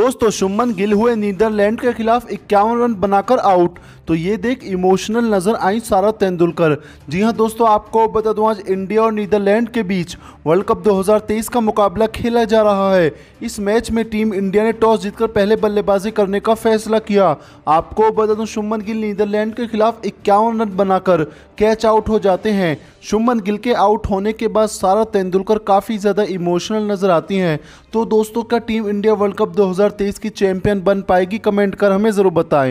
दोस्तों शुमन गिल हुए नीदरलैंड के खिलाफ इक्यावन रन बनाकर आउट तो ये देख इमोशनल नजर आई सारा तेंदुलकर जी हाँ दोस्तों आपको बता दूं आज इंडिया और नीदरलैंड के बीच वर्ल्ड कप 2023 का मुकाबला खेला जा रहा है इस मैच में टीम इंडिया ने टॉस जीतकर पहले बल्लेबाजी करने का फैसला किया आपको बता दूं शुमन गिल नीदरलैंड के खिलाफ इक्यावन रन बनाकर कैच आउट हो जाते हैं शुमन गिल के आउट होने के बाद सारा तेंदुलकर काफ़ी ज़्यादा इमोशनल नजर आती है तो दोस्तों क्या टीम इंडिया वर्ल्ड कप दो 2023 की चैंपियन बन पाएगी कमेंट कर हमें ज़रूर बताएं